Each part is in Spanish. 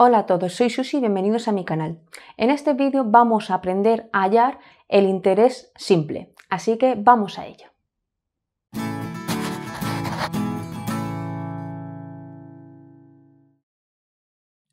Hola a todos, soy Susi y bienvenidos a mi canal. En este vídeo vamos a aprender a hallar el interés simple, así que vamos a ello.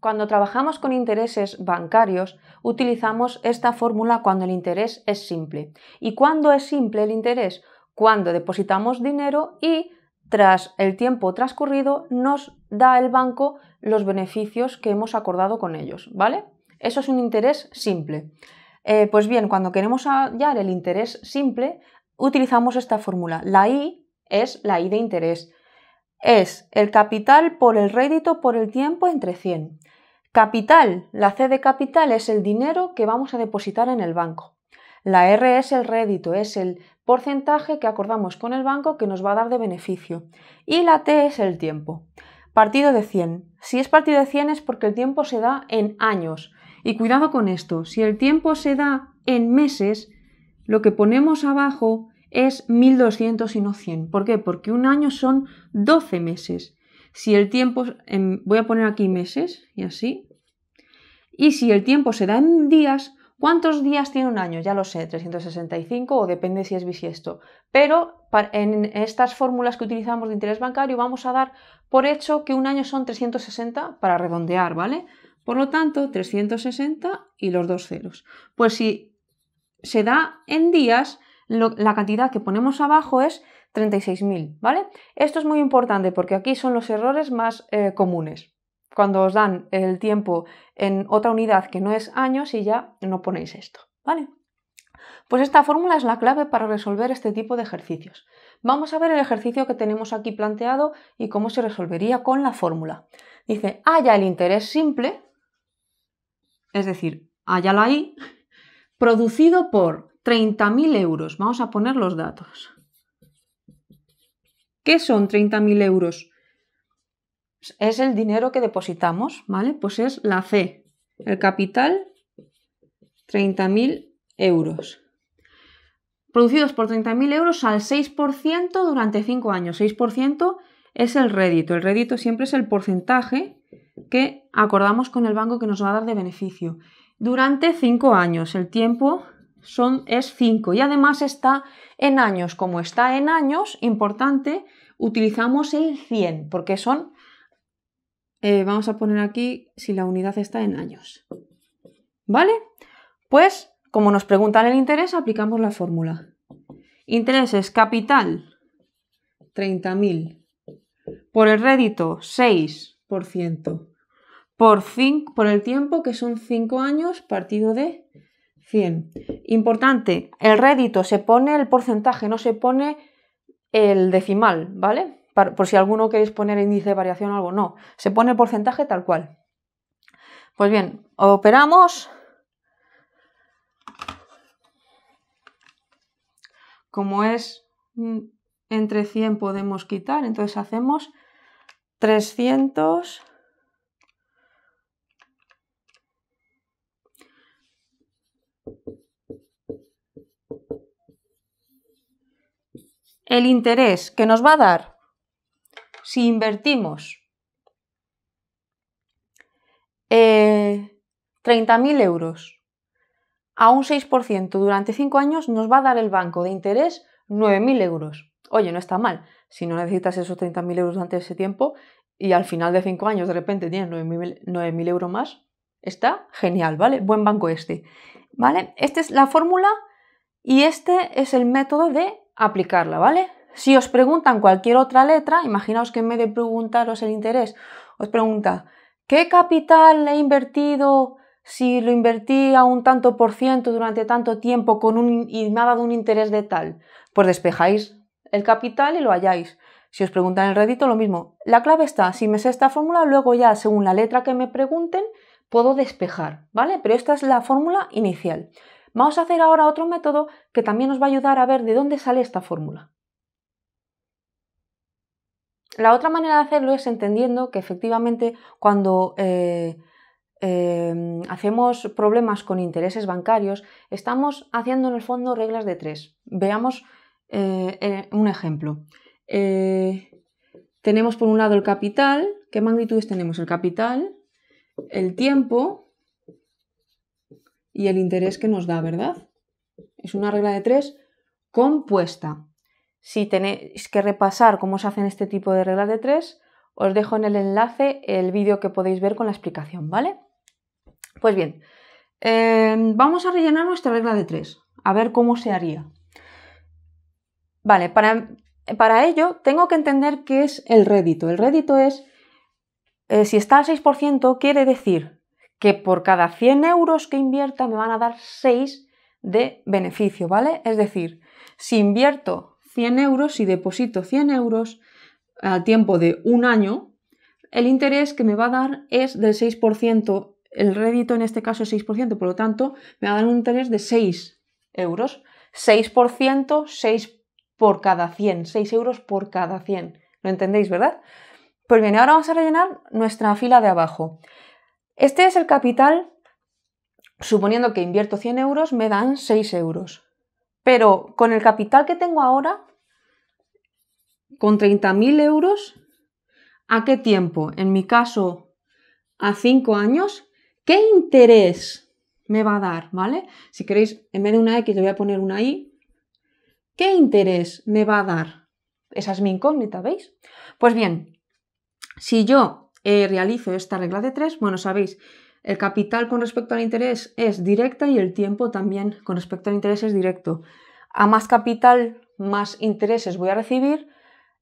Cuando trabajamos con intereses bancarios, utilizamos esta fórmula cuando el interés es simple. ¿Y cuándo es simple el interés? Cuando depositamos dinero y tras el tiempo transcurrido nos da el banco los beneficios que hemos acordado con ellos, ¿vale? Eso es un interés simple. Eh, pues bien, cuando queremos hallar el interés simple, utilizamos esta fórmula. La I es la I de interés. Es el capital por el rédito por el tiempo entre 100. Capital, la C de capital es el dinero que vamos a depositar en el banco. La R es el rédito, es el porcentaje que acordamos con el banco que nos va a dar de beneficio. Y la T es el tiempo. Partido de 100. Si es partido de 100 es porque el tiempo se da en años. Y cuidado con esto, si el tiempo se da en meses, lo que ponemos abajo es 1200 y no 100. ¿Por qué? Porque un año son 12 meses. Si el tiempo, em, voy a poner aquí meses y así. Y si el tiempo se da en días, ¿Cuántos días tiene un año? Ya lo sé, 365 o depende si es bisiesto. Pero en estas fórmulas que utilizamos de interés bancario vamos a dar por hecho que un año son 360 para redondear, ¿vale? Por lo tanto, 360 y los dos ceros. Pues si se da en días, la cantidad que ponemos abajo es 36.000, ¿vale? Esto es muy importante porque aquí son los errores más eh, comunes cuando os dan el tiempo en otra unidad que no es años y ya no ponéis esto, ¿vale? Pues esta fórmula es la clave para resolver este tipo de ejercicios. Vamos a ver el ejercicio que tenemos aquí planteado y cómo se resolvería con la fórmula. Dice, haya el interés simple, es decir, haya la I, producido por 30.000 euros. Vamos a poner los datos. ¿Qué son 30.000 euros? es el dinero que depositamos, ¿vale? Pues es la C, el capital, 30.000 euros. Producidos por 30.000 euros al 6% durante 5 años. 6% es el rédito. El rédito siempre es el porcentaje que acordamos con el banco que nos va a dar de beneficio. Durante 5 años. El tiempo son, es 5 y además está en años. Como está en años, importante, utilizamos el 100 porque son eh, vamos a poner aquí si la unidad está en años. ¿Vale? Pues, como nos preguntan el interés, aplicamos la fórmula. Interés es capital 30.000 por el rédito 6% por, por el tiempo que son 5 años partido de 100. Importante, el rédito se pone el porcentaje, no se pone el decimal, ¿vale? por si alguno queréis poner índice de variación o algo, no, se pone el porcentaje tal cual. Pues bien, operamos como es mm, entre 100 podemos quitar, entonces hacemos 300 el interés que nos va a dar si invertimos 30.000 eh, euros a un 6% durante 5 años, nos va a dar el banco de interés 9.000 euros. Oye, no está mal. Si no necesitas esos 30.000 euros durante ese tiempo y al final de 5 años de repente tienes 9.000 euros más, está genial, ¿vale? Buen banco este. ¿Vale? Esta es la fórmula y este es el método de aplicarla, ¿vale? Si os preguntan cualquier otra letra, imaginaos que en vez de preguntaros el interés, os pregunta, ¿qué capital he invertido si lo invertí a un tanto por ciento durante tanto tiempo con un, y me ha dado un interés de tal? Pues despejáis el capital y lo halláis. Si os preguntan el rédito, lo mismo. La clave está, si me sé esta fórmula, luego ya, según la letra que me pregunten, puedo despejar, ¿vale? Pero esta es la fórmula inicial. Vamos a hacer ahora otro método que también os va a ayudar a ver de dónde sale esta fórmula. La otra manera de hacerlo es entendiendo que efectivamente cuando eh, em, hacemos problemas con intereses bancarios, estamos haciendo en el fondo reglas de tres. Veamos eh, eh, un ejemplo. tenemos por un lado el capital. ¿Qué magnitudes tenemos? El capital, el tiempo y el interés que nos da, ¿verdad? Es una regla de tres compuesta. Si tenéis que repasar cómo se hacen este tipo de reglas de tres, os dejo en el enlace el vídeo que podéis ver con la explicación, ¿vale? Pues bien, em, vamos a rellenar nuestra regla de tres, a ver cómo se haría. Vale, para, ello tengo que entender qué es el rédito. El rédito es, eh, si está al 6%, quiere decir que por cada 100 euros que invierta me van a dar 6 de beneficio, ¿vale? Es decir, si invierto 100 euros, si deposito 100 euros al tiempo de un año, el interés que me va a dar es del 6%, el rédito en este caso es 6%, por lo tanto me va a dar un interés de 6 euros. 6%, 6 por cada 100, 6 euros por cada 100. ¿Lo entendéis, verdad? Pues bien, ahora vamos a rellenar nuestra fila de abajo. Este es el capital, suponiendo que invierto 100 euros, me dan 6 euros. Pero con el capital que tengo ahora, con 30.000 euros, ¿a qué tiempo? En mi caso, a 5 años, ¿qué interés me va a dar? ¿Vale? Si queréis, en vez de una X le voy a poner una Y. ¿Qué interés me va a dar? Esa es mi incógnita, ¿veis? Pues bien, si yo eh, realizo esta regla de 3, bueno, sabéis el capital con respecto al interés es directa y el tiempo también con respecto al interés es directo. A más capital, más intereses voy a recibir.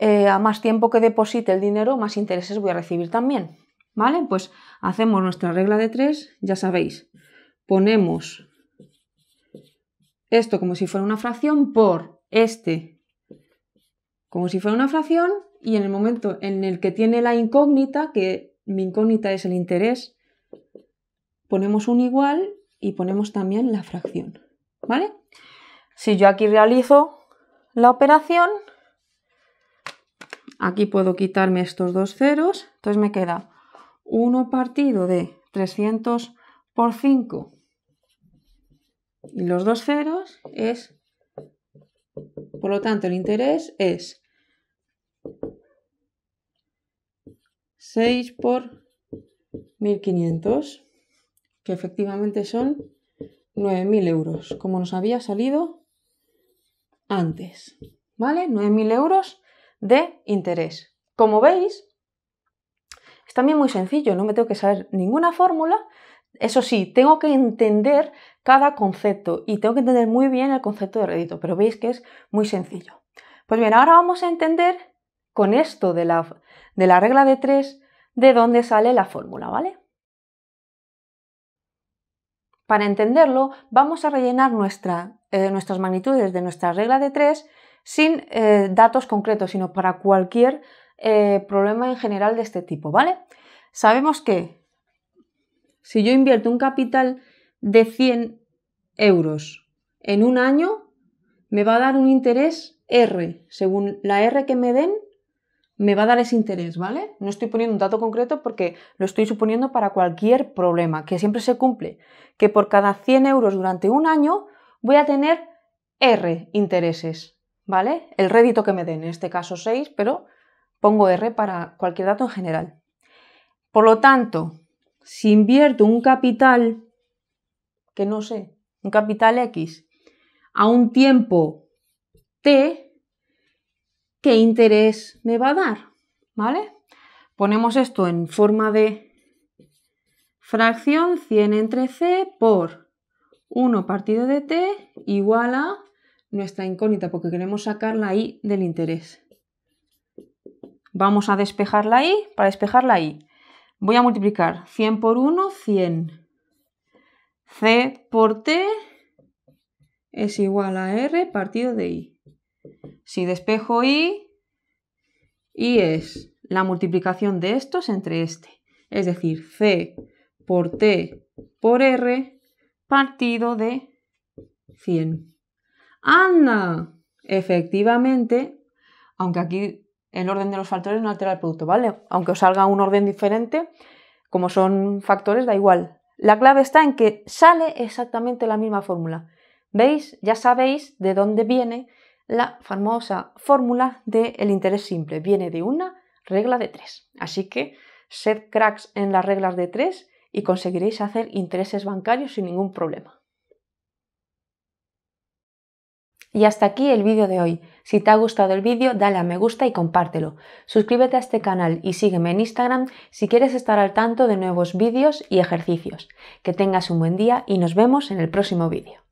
Eh, a más tiempo que deposite el dinero, más intereses voy a recibir también. ¿Vale? Pues hacemos nuestra regla de tres. ya sabéis. Ponemos esto como si fuera una fracción por este como si fuera una fracción y en el momento en el que tiene la incógnita, que mi incógnita es el interés, ponemos un igual y ponemos también la fracción, ¿vale? Si yo aquí realizo la operación, aquí puedo quitarme estos dos ceros, entonces me queda 1 partido de 300 por 5 y los dos ceros es, por lo tanto, el interés es 6 por 1500 efectivamente son 9.000 euros, como nos había salido antes. ¿Vale? 9.000 euros de interés. Como veis, es también muy sencillo, no me tengo que saber ninguna fórmula. Eso sí, tengo que entender cada concepto y tengo que entender muy bien el concepto de rédito, pero veis que es muy sencillo. Pues bien, ahora vamos a entender con esto de la, de la regla de 3 de dónde sale la fórmula, ¿vale? Para entenderlo, vamos a rellenar eh, nuestras magnitudes de nuestra regla de 3 sin eh, datos concretos, sino para cualquier eh, problema en general de este tipo, ¿vale? Sabemos que si yo invierto un capital de 100 euros en un año, me va a dar un interés R, según la R que me den, me va a dar ese interés, ¿vale? No estoy poniendo un dato concreto porque lo estoy suponiendo para cualquier problema, que siempre se cumple, que por cada 100 euros durante un año voy a tener R intereses, ¿vale? El rédito que me den, en este caso 6, pero pongo R para cualquier dato en general. Por lo tanto, si invierto un capital, que no sé, un capital X, a un tiempo T, qué interés me va a dar, ¿vale? Ponemos esto en forma de fracción 100 entre c por 1 partido de t igual a nuestra incógnita, porque queremos sacar la i del interés. Vamos a despejar la i. Para despejar la i voy a multiplicar 100 por 1, 100. c por t es igual a r partido de i. Si despejo i, y es la multiplicación de estos entre este. Es decir, C por T por R partido de 100. ¡Anda! Efectivamente, aunque aquí el orden de los factores no altera el producto, ¿vale? Aunque os salga un orden diferente, como son factores, da igual. La clave está en que sale exactamente la misma fórmula. ¿Veis? Ya sabéis de dónde viene la famosa fórmula del el interés simple. Viene de una regla de tres. Así que sed cracks en las reglas de tres y conseguiréis hacer intereses bancarios sin ningún problema. Y hasta aquí el vídeo de hoy. Si te ha gustado el vídeo, dale a me gusta y compártelo. Suscríbete a este canal y sígueme en Instagram si quieres estar al tanto de nuevos vídeos y ejercicios. Que tengas un buen día y nos vemos en el próximo vídeo.